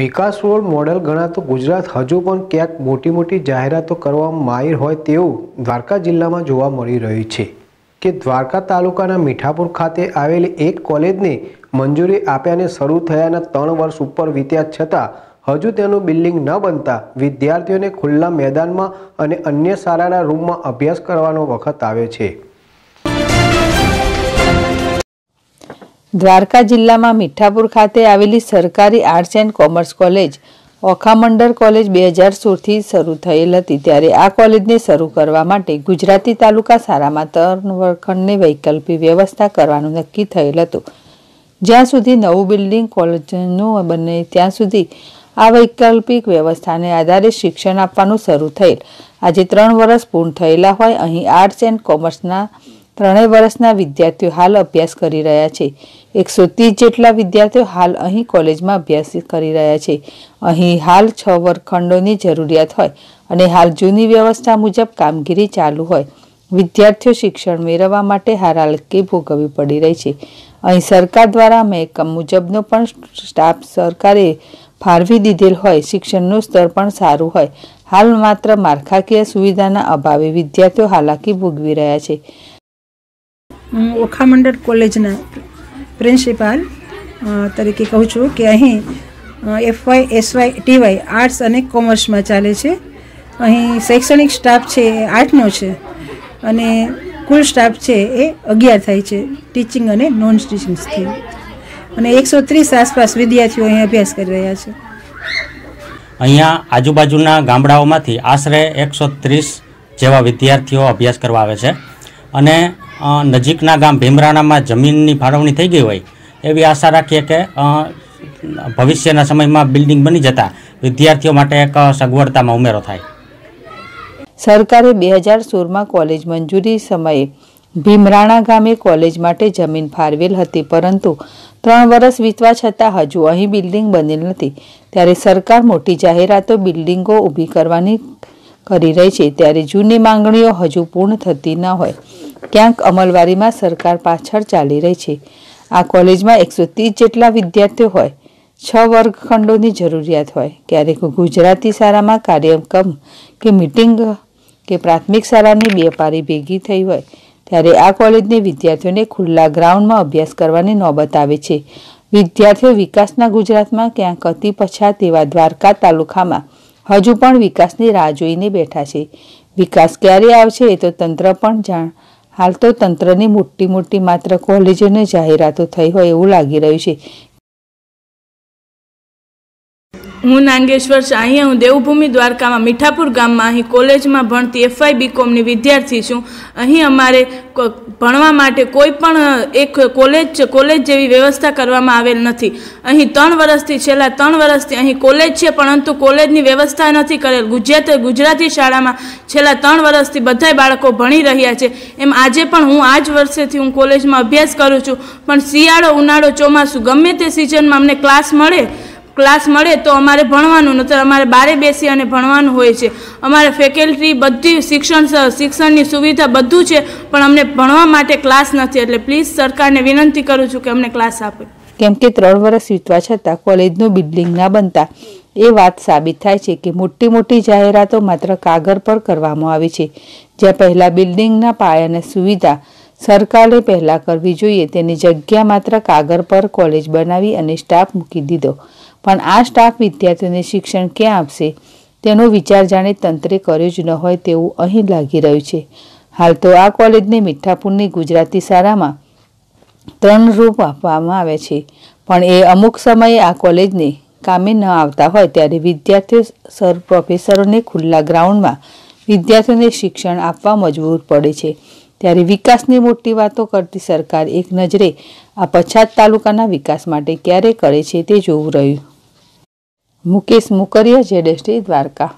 વિકાસ road model ગણાતું ગુજરાત હજુ પણ ક્યાંક મોટી મોટી જાહેરાતો કરવામાં માહિર હોય તેવું દ્વારકા જિલ્લામાં જોવા મળી રહ્યું છે કે દ્વારકા તાલુકાના મીઠાપુર ખાતે આવેલી એક કોલેજને મંજૂરી આપ્યાને શરૂ થયાના ત્રણ વર્ષ ઉપર વીત્યા છતાં હજુ તેનું બિલ્ડિંગ ન બનતા વિદ્યાર્થીઓને ખુલ્લા મેદાનમાં અને અન્ય શાળાના રૂમમાં અભ્યાસ કરવાનો વખત આવે છે દ્વારકા જિલ્લામાં મીઠાપુર ખાતે આવેલી સરકારી arts and commerce college Okhamandal college બે હજાર સોળથી શરૂ થયેલ હતી ત્યારે આ કોલેજને શરૂ કરવા માટે ગુજરાતી તાલુકા શાળામાં તરણ વર્ગખંડની વૈકલ્પિક વ્યવસ્થા કરવાનું નક્કી થયેલ હતું જ્યાં સુધી નવું બિલ્ડિંગ કોલેજનું બને ત્યાં સુધી આ વૈકલ્પિક વ્યવસ્થાને આધારે શિક્ષણ આપવાનું શરૂ થયેલ આજે ત્રણ વર્ષ પૂર્ણ થયેલા હોય અહીં આર્ટ્સ એન્ડ કોમર્સના ત્રણેય વર્ષના વિદ્યાર્થીઓ હાલ અભ્યાસ કરી રહ્યા છે એકસો ત્રીસ જેટલા વિદ્યાર્થીઓ હાલ અહીં કોલેજમાં અભ્યાસ કરી રહ્યા છે અહીં હાલ છ વર્ગખંડોની જરૂરિયાત હોય અને હાલ જૂની વ્યવસ્થા મુજબ કામગીરી ચાલુ હોય વિદ્યાર્થીઓ શિક્ષણ મેળવવા માટે હારાલકી ભોગવવી પડી રહી છે અહીં સરકાર દ્વારા મહેકમ મુજબનો પણ સ્ટાફ સરકારે ફાળવી દીધેલ હોય શિક્ષણનું સ્તર પણ સારું હોય હાલ માત્ર માળખાકીય સુવિધાના અભાવે વિદ્યાર્થીઓ હાલાકી ભોગવી રહ્યા છે હું ઓખામંડળ કોલેજના પ્રિન્સિપાલ તરીકે કહું છું કે અહીં એફવાય એસવાય ટીવાય આર્ટ્સ અને કોમર્સમાં ચાલે છે અહીં શૈક્ષણિક સ્ટાફ છે એ આર્ટનો છે અને કુલ સ્ટાફ છે એ અગિયાર થાય છે ટીચિંગ અને નોન ટીચિંગ્સથી અને એકસો ત્રીસ આસપાસ વિદ્યાર્થીઓ અહીં અભ્યાસ કરી રહ્યા છે અહીંયા આજુબાજુના ગામડાઓમાંથી આશરે એકસો ત્રીસ જેવા વિદ્યાર્થીઓ અભ્યાસ કરવા આવે છે અને નજીકના ગામ ભીમરાણામાં જમીનની ફાળવણી થઈ ગઈ હોય એવી આશા રાખીએ કે ભવિષ્યના સમયમાં બિલ્ડિંગ બની જતા વિદ્યાર્થીઓ માટે એક સગવડતામાં ઉમેરો થાય સરકારે બે હજાર સોળમાં કોલેજ મંજૂરી સમયે ભીમરાણા ગામે કોલેજ માટે જમીન ફાળવેલ હતી પરંતુ ત્રણ વર્ષ વીતવા છતાં હજુ અહીં બિલ્ડિંગ બનેલ નથી ત્યારે સરકાર મોટી જાહેરાતો બિલ્ડિંગો ઊભી કરવાની કરી રહી છે ત્યારે જૂની માંગણીઓ હજુ પૂર્ણ થતી ન હોય ક્યાંક અમલવારીમાં સરકાર પાછળ ચાલી રહી છે આ કોલેજમાં એકસો ત્રીસ જેટલા વિદ્યાર્થીઓ હોય છ વર્ગખંડોની જરૂરિયાત હોય ક્યારેક ગુજરાતી શાળામાં કાર્યક્રમ કે મિટિંગ કે પ્રાથમિક શાળાની બે પારી ભેગી થઈ હોય ત્યારે આ કોલેજની વિદ્યાર્થીઓને ખુલ્લા ગ્રાઉન્ડમાં અભ્યાસ કરવાની નોબત આવે છે વિદ્યાર્થીઓ વિકાસના ગુજરાતમાં ક્યાંક અતિ પછાત તેવા દ્વારકા તાલુકામાં હજુ પણ વિકાસની રાહ જોઈને બેઠા છે વિકાસ ક્યારે આવશે એ તો તંત્ર પણ જાણ હાલ તો તંત્રની મોટી મોટી માત્ર કોલેજોને જાહેરાતો થઈ હોય એવું લાગી રહ્યું છે હું નાંગેશ્વર શાહી હું દેવભૂમિ દ્વારકામાં મીઠાપુર ગામમાં અહીં કોલેજમાં ભણતી એફઆઈ બીકોમની વિદ્યાર્થી છું અહીં અમારે ભણવા માટે કોઈ પણ એક કોલેજ કોલેજ જેવી વ્યવસ્થા કરવામાં આવેલ નથી અહીં ત્રણ વર્ષથી છેલ્લા ત્રણ વર્ષથી અહીં કોલેજ છે પરંતુ કોલેજની વ્યવસ્થા નથી કરેલ ગુજરાત ગુજરાતી શાળામાં છેલ્લા ત્રણ વર્ષથી બધાય બાળકો ભણી રહ્યા છે એમ આજે પણ હું આ જ વર્ષેથી હું કોલેજમાં અભ્યાસ કરું છું પણ શિયાળો ઉનાળો ચોમાસું ગમે તે સિઝનમાં અમને ક્લાસ મળે ક્લાસ મળે તો અમારે ભણવાનું નતર અમારે બારે બેસી અને ભણવાનું હોય છે અમારે ફેકલ્ટી બધી શિક્ષણ શિક્ષણની સુવિધા બધું છે પણ અમને ભણવા માટે ક્લાસ નથી એટલે પ્લીઝ સરકારને વિનંતી કરું છું કે અમને ક્લાસ આપે કેમ કે ત્રણ વર્ષ વીતવા છતાં કોલેજનું બિલ્ડિંગ ના બનતા એ વાત સાબિત થાય છે કે મોટી મોટી જાહેરાતો માત્ર કાગળ પર કરવામાં આવી છે જ્યાં પહેલાં બિલ્ડિંગના પાયાને સુવિધા સરકારે પહેલાં કરવી જોઈએ તેની જગ્યા માત્ર કાગળ પર કોલેજ બનાવી અને સ્ટાફ મૂકી દીધો પણ આ સ્ટાફ વિદ્યાર્થીઓને શિક્ષણ ક્યાં આપશે તેનો વિચાર જાણે તંત્રે કર્યો જ ન હોય તેવું અહીં લાગી રહ્યું છે હાલ તો આ કોલેજને મીઠાપુરની ગુજરાતી શાળામાં ત્રણ રૂપ આપવામાં આવે છે પણ એ અમુક સમયે આ કોલેજને કામે ન આવતા હોય ત્યારે વિદ્યાર્થીઓ સર પ્રોફેસરોને ખુલ્લા ગ્રાઉન્ડમાં વિદ્યાર્થીઓને શિક્ષણ આપવા મજબૂર પડે છે ત્યારે વિકાસની મોટી વાતો કરતી સરકાર એક નજરે આ પછાત તાલુકાના વિકાસ માટે ક્યારે કરે છે તે જોવું રહ્યું મુકેશ મુકરિયા જેડેસ્ટી દ્વારકા